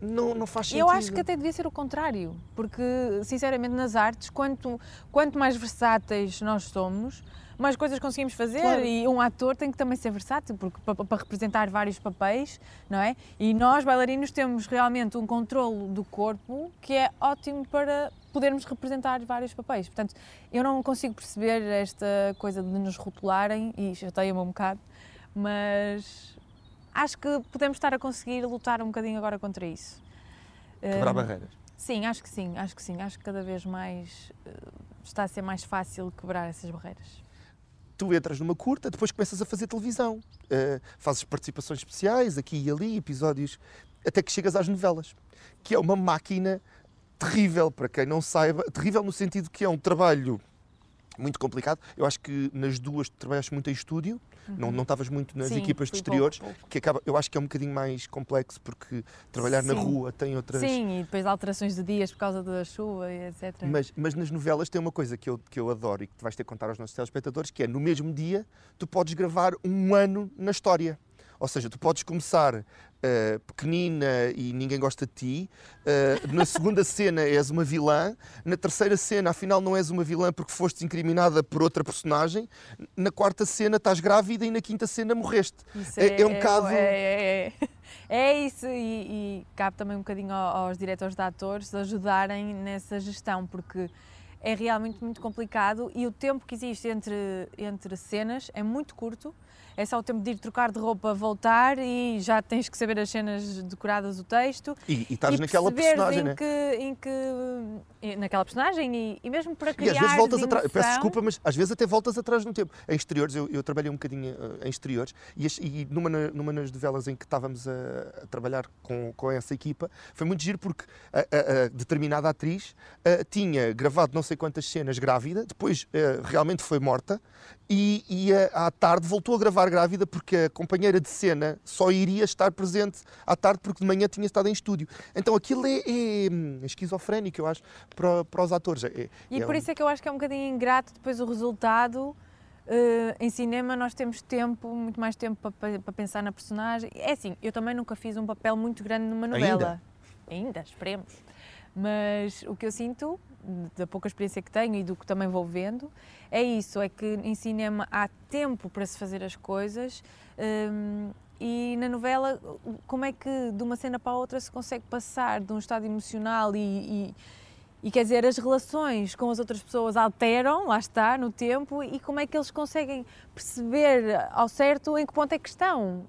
não, não faz sentido. Eu acho que até devia ser o contrário, porque, sinceramente, nas artes, quanto, quanto mais versáteis nós somos, mais coisas conseguimos fazer claro. e um ator tem que também ser versátil porque para representar vários papéis, não é? E nós bailarinos temos realmente um controlo do corpo que é ótimo para podermos representar vários papéis. Portanto, eu não consigo perceber esta coisa de nos rotularem e chateia-me um bocado, mas acho que podemos estar a conseguir lutar um bocadinho agora contra isso. Quebrar hum, barreiras. Sim, acho que sim, acho que sim. Acho que cada vez mais uh, está a ser mais fácil quebrar essas barreiras tu entras numa curta, depois começas a fazer televisão. Uh, fazes participações especiais aqui e ali, episódios, até que chegas às novelas, que é uma máquina terrível, para quem não saiba, terrível no sentido que é um trabalho muito complicado. Eu acho que nas duas trabalhaste muito em estúdio, uhum. não, não estavas muito nas Sim, equipas de exteriores, pouco, pouco. que acaba, eu acho que é um bocadinho mais complexo porque trabalhar Sim. na rua tem outras. Sim, e depois alterações de dias por causa da chuva e etc. Mas, mas nas novelas tem uma coisa que eu, que eu adoro e que tu vais ter que contar aos nossos telespectadores, que é no mesmo dia tu podes gravar um ano na história. Ou seja, tu podes começar uh, pequenina e ninguém gosta de ti, uh, na segunda cena és uma vilã, na terceira cena afinal não és uma vilã porque foste incriminada por outra personagem, na quarta cena estás grávida e na quinta cena morreste. É é é, é, é, é, um bocado. É, é, é, isso, e, e cabe também um bocadinho aos diretores de atores ajudarem nessa gestão, porque é realmente muito complicado e o tempo que existe entre, entre cenas é muito curto é só o tempo de ir trocar de roupa, voltar e já tens que saber as cenas decoradas, o texto. E, e estás e naquela personagem, em né? que, em que Naquela personagem e, e mesmo para criar. E às vezes voltas atrás, peço desculpa, mas às vezes até voltas atrás no tempo. Em exteriores, eu, eu trabalhei um bocadinho eh, em exteriores e, e numa, numa das novelas em que estávamos a, a, trabalhar com, com essa equipa, foi muito giro porque a, a, a determinada atriz eh, tinha gravado não sei quantas cenas grávida, depois eh, realmente foi morta e, e à tarde voltou a gravar grávida porque a companheira de cena só iria estar presente à tarde porque de manhã tinha estado em estúdio. Então aquilo é, é hum, esquizofrénico, eu acho, para, para os atores. É, e é por um... isso é que eu acho que é um bocadinho ingrato depois o resultado. Uh, em cinema nós temos tempo, muito mais tempo para, para pensar na personagem. É assim, eu também nunca fiz um papel muito grande numa novela. Ainda? Ainda, esperemos. Mas o que eu sinto da pouca experiência que tenho e do que também vou vendo, é isso, é que em cinema há tempo para se fazer as coisas um, e na novela como é que de uma cena para a outra se consegue passar de um estado emocional e, e e quer dizer, as relações com as outras pessoas alteram, lá está, no tempo, e como é que eles conseguem perceber ao certo em que ponto é que estão?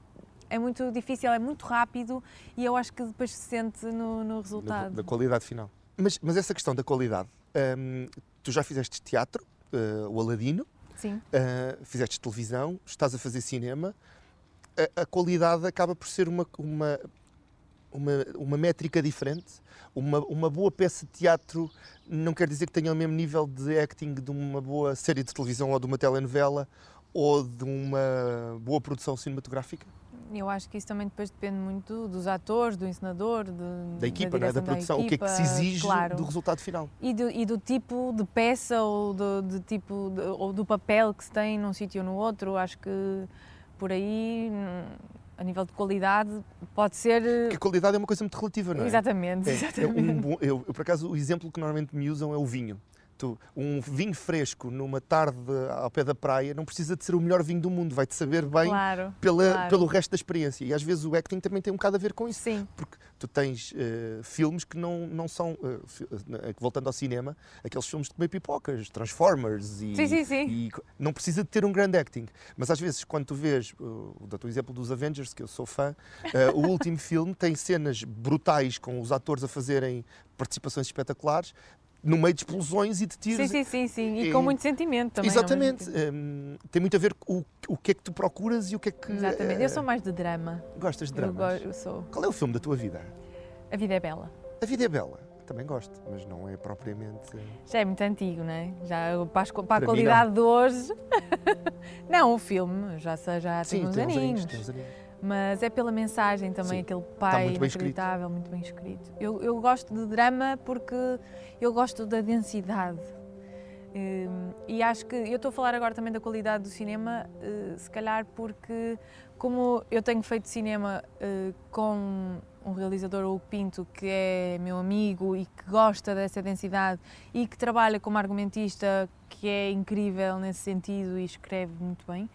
É muito difícil, é muito rápido e eu acho que depois se sente no, no resultado. Da, da qualidade final. Mas, mas essa questão da qualidade, hum, tu já fizeste teatro, uh, o Aladino, Sim. Uh, fizeste televisão, estás a fazer cinema, a, a qualidade acaba por ser uma, uma uma, uma, métrica diferente. Uma, uma boa peça de teatro não quer dizer que tenha o mesmo nível de acting de uma boa série de televisão ou de uma telenovela ou de uma boa produção cinematográfica? eu acho que isso também depois depende muito dos atores, do ensinador, de, da equipa, né? da, né? da produção, da equipa, o que é que se exige claro. do resultado final. E do, e do, tipo de peça ou do, de tipo de, ou do papel que se tem num sítio ou no outro, acho que por aí a nível de qualidade, pode ser. Porque eh, a qualidade é uma coisa muito relativa, não é? Exatamente, exatamente. É, é um bom, eu, eu, por acaso, o exemplo que normalmente me usam é o vinho tu, um vinho fresco numa tarde ao pé da praia não precisa de ser o melhor vinho do mundo, vai-te saber bem claro, pela, claro. pelo resto da experiência. E às vezes o acting também tem um bocado a ver com isso. Sim. Porque tu tens uh, filmes que não, não são, uh, voltando ao cinema, aqueles filmes de comer pipocas, Transformers e, sim, sim, sim. e não precisa de ter um grande acting. Mas às vezes quando tu vês, uh, dou-te o exemplo dos Avengers, que eu sou fã, uh, o último filme tem cenas brutais com os atores a fazerem participações espetaculares, no meio de explosões e de tiros. Sim, sim, sim, sim. e com muito sentimento também. Exatamente. Hum, tem muito a ver com o, o que é que tu procuras e o que é que. Exatamente. Eu sou eh, mais de drama. Gostas de drama? Eu, eu sou. Qual é o filme da tua vida? A Vida é Bela. A Vida é Bela. Também gosto, mas não é propriamente. Já é muito antigo, não é? Já para, para, a qualidade de hoje. não, o filme já, já tem Sim, uns tem aninhos. tem uns aninhos mas é pela mensagem também, Sim, aquele tá pai muito inacreditável, bem muito bem escrito. Eu, eu, gosto de drama porque eu gosto da densidade. Hum, e acho que, eu estou a falar agora também da qualidade do cinema, eh, se calhar porque, como eu tenho feito cinema eh, com um realizador, o Pinto, que é meu amigo e que gosta dessa densidade e que trabalha como argumentista, que é incrível nesse sentido e escreve muito bem,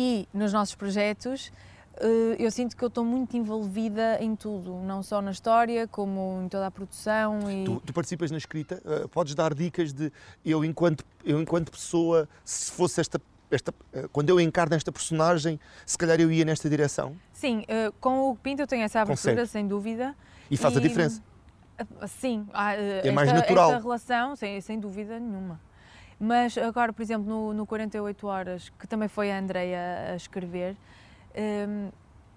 e nos nossos projetos, eh, eu sinto que eu estou muito envolvida em tudo, não só na história, como em toda a produção. E... Tu, tu, participas na escrita, eh, podes dar dicas de eu enquanto, eu enquanto pessoa, se fosse esta, esta eh, quando eu encarno esta personagem, se calhar eu ia nesta direção? Sim, com o Pinto eu tenho essa abertura, sem dúvida. E faz e... a diferença? Ah, sim, ah, é mais natural. esta relação, sem, sem dúvida nenhuma. Mas agora, por exemplo, no, no 48 Horas, que também foi a Andreia a escrever, um,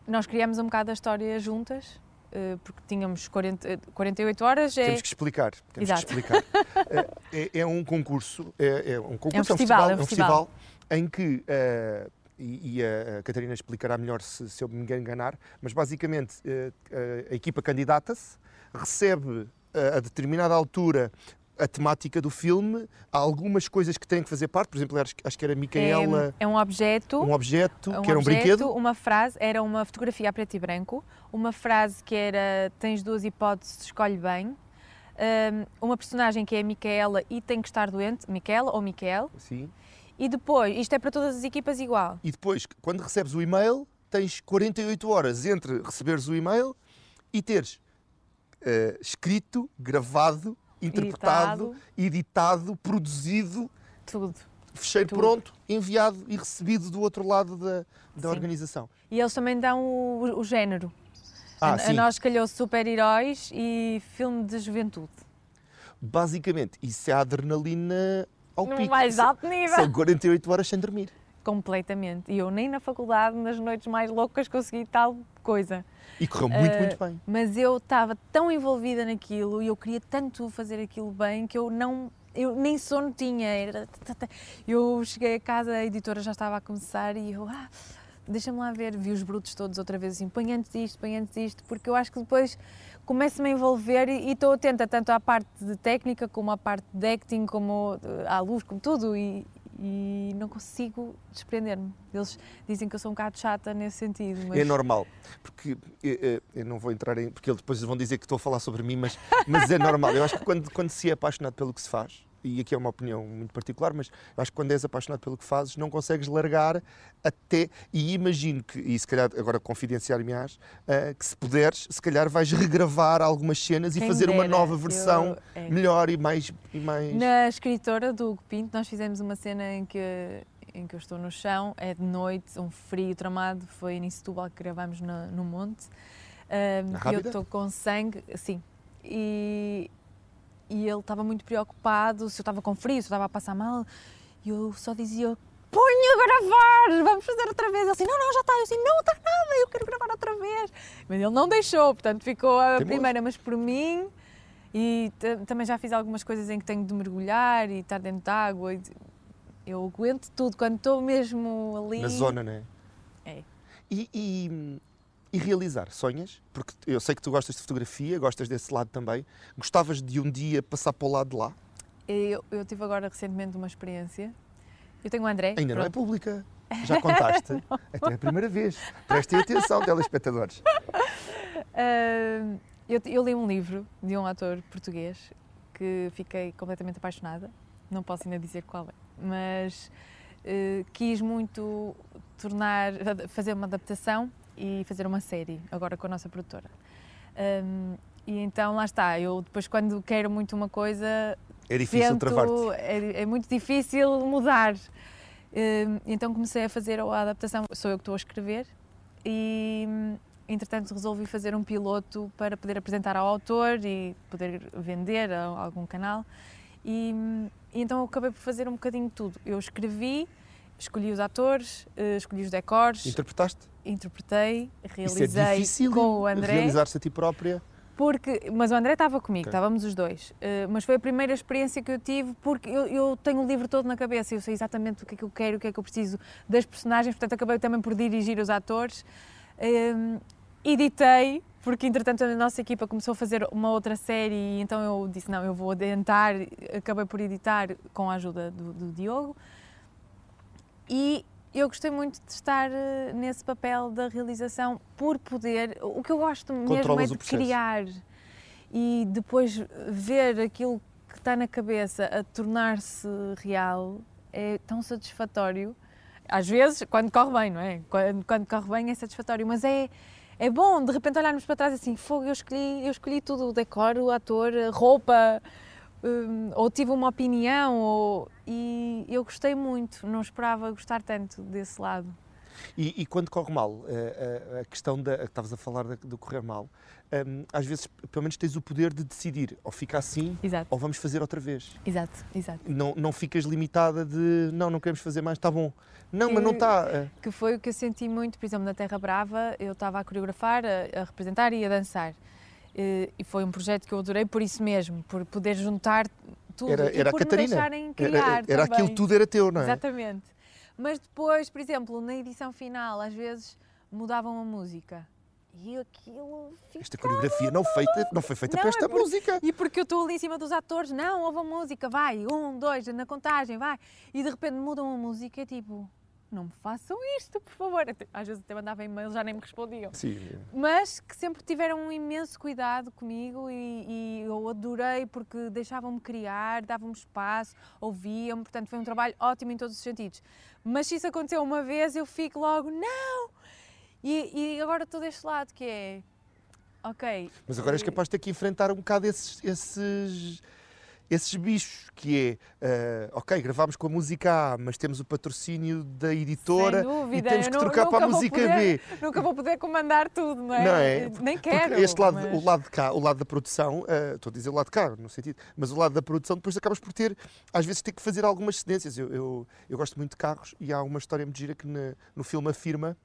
nós criámos um bocado a história juntas, eh, porque tínhamos 40, 48 eh, horas. É... Temos que explicar. Temos Exato. que explicar. É, é, é, um concurso, é, é um concurso, é um festival, é, é um festival, um festival. em que. Uh, e, a Catarina explicará melhor se, se eu me enganar, mas basicamente a equipa candidata-se, recebe a determinada altura a temática do filme, há algumas coisas que têm que fazer parte, por exemplo, acho, que era Micaela. É, é um objeto. Um objeto, é um que era um brinquedo. Uma frase, era uma fotografia a preto e branco, uma frase que era tens duas hipóteses, escolhe bem. Hum, uma personagem que é a Micaela e tem que estar doente, Micaela ou Miquel. Sim. E depois, isto é para todas as equipas igual. E depois, quando recebes o e-mail, tens 48 horas entre receberes o e-mail e teres uh, escrito, gravado interpretado, editado, editado produzido. Tudo. Fecheiro Tudo. pronto, enviado e recebido do outro lado da, da organização. E eles também dão o, o género. Ah, a, a, nós calhou super-heróis e filme de juventude. Basicamente, isso é a adrenalina ao no pico. mais é- alto nível. São 48 horas sem dormir. Completamente. E eu nem na faculdade, nas noites mais loucas, consegui tal coisa. E correu muito, uh, muito ah, bem. Mas eu estava tão envolvida naquilo e eu queria tanto fazer aquilo bem que eu não. Eu nem sono tinha. Eu cheguei a casa, a editora já estava a começar e eu. Ah, deixa-me lá ver, vi os brutos todos outra vez assim, põe antes disto, põe antes disto, porque eu acho que depois começo-me a envolver e, estou atenta tanto à parte de técnica como à parte de acting, como eh, à luz, como tudo, e, e não consigo desprender-me. Eles dizem que eu sou um bocado chata nesse sentido. Mas... É normal, porque eh, eh, eu, não vou entrar em. porque depois vão dizer que estou a falar sobre mim, mas, mas é normal. Eu acho que quando, quando se é apaixonado pelo que se faz, e aqui é uma opinião muito particular, mas acho que quando és apaixonado pelo que fazes, não consegues largar até. E imagino que, e se calhar agora confidenciar-me-ás, uh, eh, que se puderes, se calhar vais regravar algumas cenas Quem e fazer dera, uma nova versão eu, é. melhor e mais, e mais. Na escritora do Hugo Pinto, nós fizemos uma cena em que em que eu estou no chão, é de noite, um frio tramado, foi em Setúbal que gravámos no, no monte. eu estou com sangue, sim. E, e ele estava muito preocupado se eu estava com frio, se eu estava a passar mal. E eu só dizia: ponho a gravar, vamos fazer outra vez. Ele assim: não, não, já está. Eu assim: não, está nada, eu quero gravar outra vez. Mas ele não deixou, portanto ficou a Tem primeira, mas por mim. E também já fiz algumas coisas em que tenho de mergulhar e estar dentro de água. Eu aguento tudo quando estou mesmo ali. Na zona, não é? É. E, e e realizar. Sonhas? Porque eu sei que tu gostas de fotografia, gostas desse lado também. Gostavas de um dia passar para o lado de lá? Eu, eu tive agora recentemente uma experiência. Eu tenho o André. Ainda pronto. não é pública. Já contaste. Até a primeira vez. Prestem atenção, telespectadores. Uh, eu, eu li um livro de um ator português que fiquei completamente apaixonada. Não posso ainda dizer qual é, mas uh, quis muito tornar, fazer uma adaptação e fazer uma série, agora com a nossa produtora. Um, e então lá está, eu depois quando quero muito uma coisa. É difícil travar-te. É, é, muito difícil mudar. Um, então comecei a fazer a adaptação, sou eu que estou a escrever, e hum, entretanto resolvi fazer um piloto para poder apresentar ao autor e poder vender a algum canal. E, hum, e então eu acabei por fazer um bocadinho tudo. Eu escrevi, Escolhi os atores, eh, escolhi os decores. Interpretaste? Interpretei, realizei Isso é difícil com o André. Realizar-se a ti própria? Porque, mas o André estava comigo, okay. estávamos os dois. Eh, mas foi a primeira experiência que eu tive, porque eu, eu tenho o livro todo na cabeça, eu sei exatamente o que é que eu quero, o que é que eu preciso das personagens, portanto acabei também por dirigir os atores. Ehm, editei, porque entretanto a nossa equipa começou a fazer uma outra série e então eu disse, não, eu vou adiantar, acabei por editar com a ajuda do, do Diogo. E eu gostei muito de estar eh, nesse papel da realização por poder. O que eu gosto mesmo é de criar e depois ver aquilo que está na cabeça a tornar-se real é tão satisfatório. Às vezes, quando corre bem, não é? Quando, quando corre bem é satisfatório, mas é é bom de repente olharmos para trás assim, fogo, eu escolhi, eu escolhi tudo, o decoro, o ator, a roupa, Hum, ou tive uma opinião, ou, e eu gostei muito, não esperava gostar tanto desse lado. E, e quando corre mal, eh, eh, a, questão da. Estavas a falar do correr mal, hum, às vezes pelo menos tens o poder de decidir ou fica assim exato. ou vamos fazer outra vez. Exato, exato. Não, não ficas limitada de não, não queremos fazer mais, está bom. Não, que, mas não está. Eh. Que foi o que eu senti muito, por exemplo, na Terra Brava, eu estava a coreografar, a, a representar e a dançar. Eh, e foi um projeto que eu adorei por isso mesmo, por poder juntar tudo era, era e por a Catarina. deixarem criar Era, era aquilo tudo era teu, não é? Exatamente. Mas depois, por exemplo, na edição final, às vezes mudavam a música. E aquilo ficava... Esta coreografia não, feita, não foi feita não, para esta é por... música. E porque eu estou ali em cima dos atores, não, houve a música, vai, um, dois, na contagem, vai. E de repente mudam a música, é tipo, não me façam isto, por favor. Às vezes até mandava e-mails, já nem me respondiam. Sim. Mas que sempre tiveram um imenso cuidado comigo e, e eu adorei porque deixavam-me criar, davam-me espaço, ouviam-me, portanto foi um trabalho ótimo em todos os sentidos. Mas se isso aconteceu uma vez, eu fico logo, não! E, e agora estou deste lado que é. Ok. Mas agora és capaz de ter que enfrentar um bocado esses... esses esses bichos, que é, uh, ok, gravámos com a música A, mas temos o patrocínio da editora e temos que trocar para a música poder, B. Nunca vou poder comandar tudo, não é? Não é? Nem quero. Este lado, mas... o lado de cá, o lado da produção, uh, estou a dizer o lado de cá, no sentido, mas o lado da produção depois acabas por ter, às vezes tem que fazer algumas cedências. Eu, eu, eu gosto muito de carros e há uma história muito gira que na, no filme Afirma,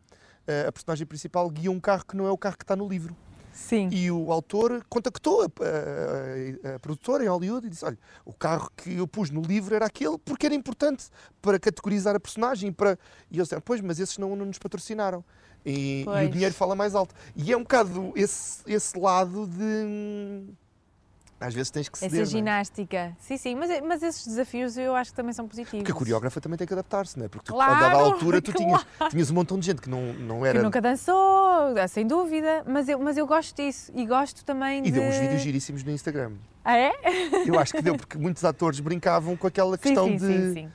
uh, a personagem principal guia um carro que não é o carro que está no livro. Sim. E o autor contactou a, a, a, produtora em Hollywood e disse: Olha, o carro que eu pus no livro era aquele porque era importante para categorizar a personagem. Para... E eles disseram: Pois, mas esses não, não nos patrocinaram. E, e, o dinheiro fala mais alto. E é um bocado esse, esse lado de hum, às vezes tens que ceder. Essa é? ginástica. É? Sim, sim, mas, é, mas esses desafios eu acho que também são positivos. Porque a coreógrafa também tem que adaptar-se, não é? Porque claro, a dada altura tu claro. tinhas, tinhas um montão de gente que não, não era. Que nunca dançou, ah, sem dúvida, mas eu, mas eu gosto disso e gosto também e de. E deu uns vídeos giríssimos no Instagram. Ah, é? Eu acho que deu, porque muitos atores brincavam com aquela questão sim, sim, de. Sim, sim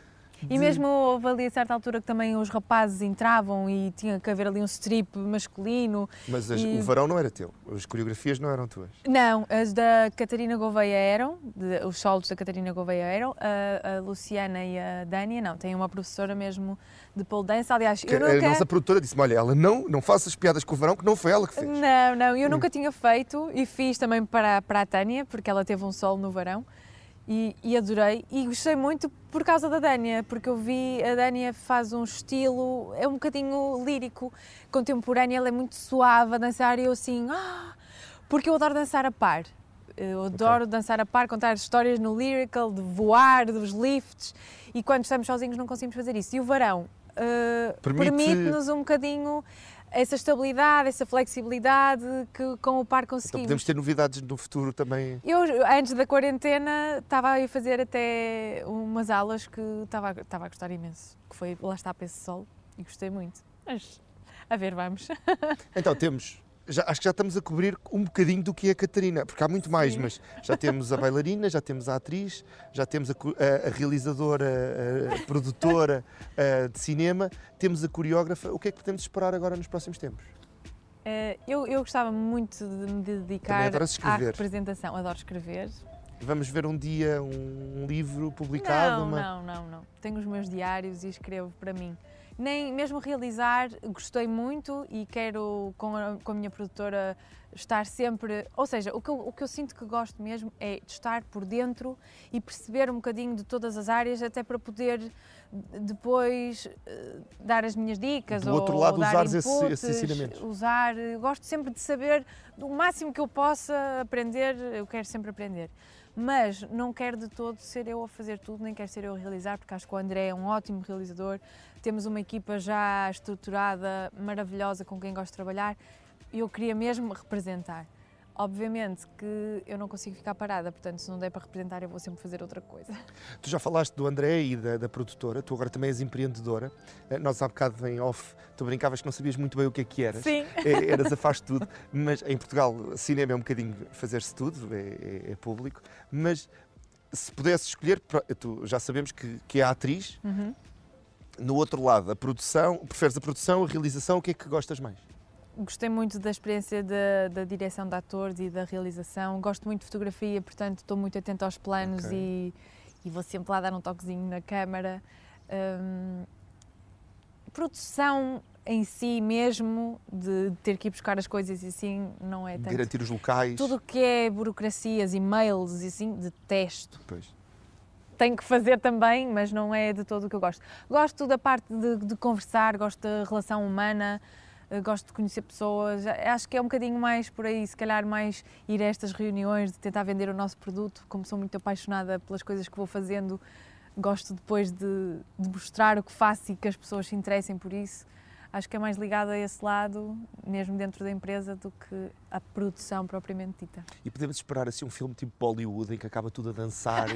e mesmo houve ali a certa altura que também os rapazes entravam e tinha que haver ali um strip masculino. Mas as, e... o varão não era teu, as coreografias não eram tuas? Não, as da Catarina Gouveia eram, de, os solos da Catarina Gouveia eram, a, a, Luciana e a Dânia não, tem uma professora mesmo de pole dance, aliás, que eu nunca... A nossa produtora disse-me, olha, ela não, não faça as piadas com o varão que não foi ela que fez. Não, não, eu hum. nunca tinha feito e fiz também para, para a Tânia, porque ela teve um solo no varão. E, e, adorei e gostei muito por causa da Dânia, porque eu vi a Dânia faz um estilo, é um bocadinho lírico, contemporâneo, ela é muito suave a dançar e eu assim, ah! porque eu adoro dançar a par. Eu adoro okay. dançar a par, contar histórias no lyrical, de voar, dos lifts e quando estamos sozinhos não conseguimos fazer isso. E o varão uh, permite-nos permite um bocadinho essa estabilidade, essa flexibilidade que com o par então conseguimos. Então podemos ter novidades no futuro também? Eu, antes da quarentena, estava a fazer até umas aulas que estava, estava a gostar imenso, que foi lá está para esse sol, e gostei muito. Mas, a ver, vamos. Então temos já, acho que já estamos a cobrir um bocadinho do que é a Catarina, porque há muito mais, mas já temos a bailarina, já temos a atriz, já temos a, a, a realizadora, a, a produtora de cinema, temos a coreógrafa. O que é que podemos esperar agora nos próximos tempos? Uh, eu, eu gostava muito de me dedicar à representação. Adoro escrever. Vamos ver um dia um livro publicado? Não, uma... não, não, não. Tenho os meus diários e escrevo para mim nem mesmo realizar, gostei muito e quero com a, com a minha produtora estar sempre, ou seja, o que, eu, o que eu sinto que gosto mesmo é de estar por dentro e perceber um bocadinho de todas as áreas até para poder depois eh, dar as minhas dicas Do ou, outro lado, ou usar inputs, esses, esses ensinamentos. Usar, gosto sempre de saber o máximo que eu possa aprender, eu quero sempre aprender mas não quero de todo ser eu a fazer tudo, nem quero ser eu a realizar, porque acho que o André é um ótimo realizador, temos uma equipa já estruturada, maravilhosa, com quem gosto de trabalhar, e eu queria mesmo representar. Obviamente que eu não consigo ficar parada, portanto, se não der para representar, eu vou sempre fazer outra coisa. Tu já falaste do André e da, da produtora, tu agora também és empreendedora. Eh, nós há bocado em off, tu brincavas que não sabias muito bem o que é que eras. Sim. É, eras a faz tudo, mas em Portugal, cinema é um bocadinho fazer-se tudo, é, é, é público. Mas se pudesse escolher, tu, já sabemos que, que é a atriz. Uhum. No outro lado, a produção, preferes a produção, a realização, o que é que gostas mais? Gostei muito da experiência da, da direção de atores e da realização. Gosto muito de fotografia, portanto estou muito atenta aos planos okay. e, e vou sempre lá dar um toquezinho na câmara. Hum, produção em si mesmo, de ter que ir buscar as coisas e assim, não é tanto. Garantir os locais. Tudo o que é burocracias, e-mails e assim, detesto. Pois. Tenho que fazer também, mas não é de todo o que eu gosto. Gosto da parte de, de conversar, gosto da relação humana, eh, gosto de conhecer pessoas. Acho que é um bocadinho mais por aí, se calhar mais ir a estas reuniões de tentar vender o nosso produto. Como sou muito apaixonada pelas coisas que vou fazendo, gosto depois de, de mostrar o que faço e que as pessoas se interessem por isso. Acho que é mais ligado a esse lado, mesmo dentro da empresa, do que a produção propriamente dita. E podemos esperar assim um filme tipo Bollywood em que acaba tudo a dançar.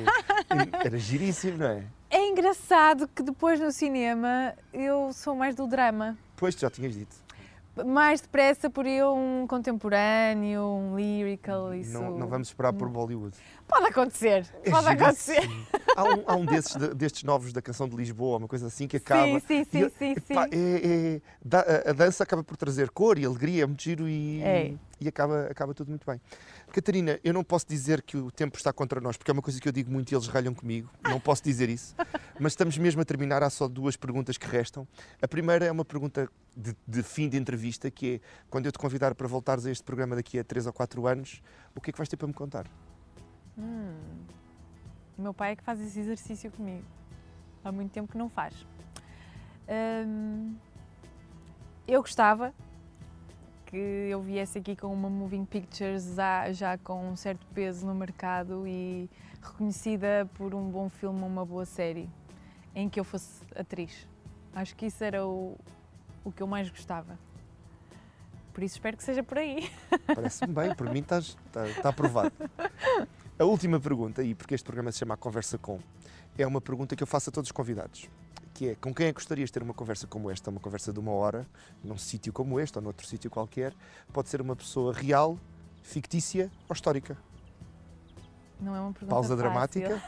Era giríssimo, não é? É engraçado que depois no cinema eu sou mais do drama. Pois, tu já tinhas dito mais depressa por eu um contemporâneo, um lyrical, isso. Não, não vamos esperar por Bollywood. Pode acontecer, é pode acontecer. Há um, há um desses, destes novos da canção de Lisboa, uma coisa assim que acaba. Sim, sim, sim, e, sim, É, é, a dança acaba por trazer cor e alegria, é muito giro e, é. e acaba, acaba tudo muito bem. Catarina, eu não posso dizer que o tempo está contra nós, porque é uma coisa que eu digo muito e eles ralham comigo, não posso dizer isso, mas estamos mesmo a terminar, há só duas perguntas que restam. A primeira é uma pergunta de, de fim de entrevista, que é, quando eu te convidar para voltares a este programa daqui a 3 ou 4 anos, o que é que vais ter para me contar? Hum, o meu pai é que faz esse exercício comigo, há muito tempo que não faz. Hum, eu gostava que eu viesse aqui com uma Moving Pictures já, com um certo peso no mercado e reconhecida por um bom filme ou uma boa série, em que eu fosse atriz. Acho que isso era o, o que eu mais gostava. Por isso espero que seja por aí. Parece-me bem, por mim está tá, aprovado. Tá a última pergunta, e porque este programa se chama a Conversa Com, é uma pergunta que eu faço a todos os convidados que é com quem é que gostarias de ter uma conversa como esta, uma conversa de uma hora, num sítio como este ou noutro sítio qualquer, pode ser uma pessoa real, fictícia ou histórica? Não é uma pergunta Pausa fácil. dramática.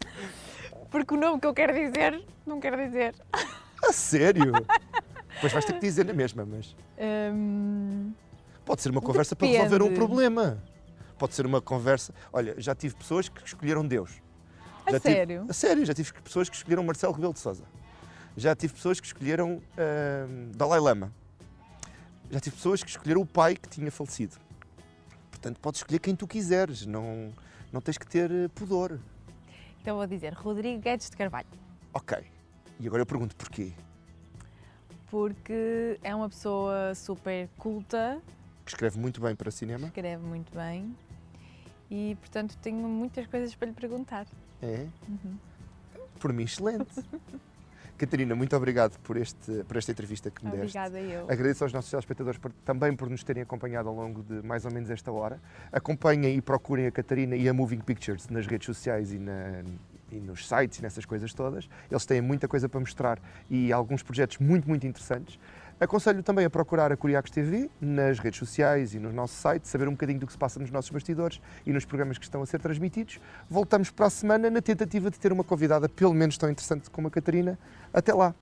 Porque o nome que eu quero dizer, não quero dizer. A sério? pois vais ter que dizer na mesma, mas... Hum, pode ser uma conversa Depende. para resolver um problema. Pode ser uma conversa... Olha, já tive pessoas que escolheram Deus. A é já sério? Tive, a sério, já tive pessoas que escolheram Marcelo Rebelo de Sousa. Já tive pessoas que escolheram uh, Dalai Lama. Já tive pessoas que escolheram o pai que tinha falecido. Portanto, podes escolher quem tu quiseres, não, não tens que ter eh, pudor. Então vou dizer Rodrigo Guedes de Carvalho. Ok. E agora eu pergunto porquê? Porque é uma pessoa super culta. Que escreve muito bem para cinema. Escreve muito bem. E, portanto, tenho muitas coisas para lhe perguntar. É? Uhum. Então, por mim, excelente. Catarina, muito obrigado por, este, por esta entrevista que me Obrigada deste. Obrigada eu. Agradeço aos nossos telespectadores por, também por nos terem acompanhado ao longo de mais ou menos esta hora. Acompanhem e procurem a Catarina e a Moving Pictures nas redes sociais e, na, e nos sites e nessas coisas todas. Eles têm muita coisa para mostrar e alguns projetos muito, muito interessantes. Aconselho também a procurar a Curiacos TV nas redes sociais e no nosso site, saber um bocadinho do que se passa nos nossos bastidores e nos programas que estão a ser transmitidos. Voltamos para a semana na tentativa de ter uma convidada pelo menos tão interessante como a Catarina. Até lá!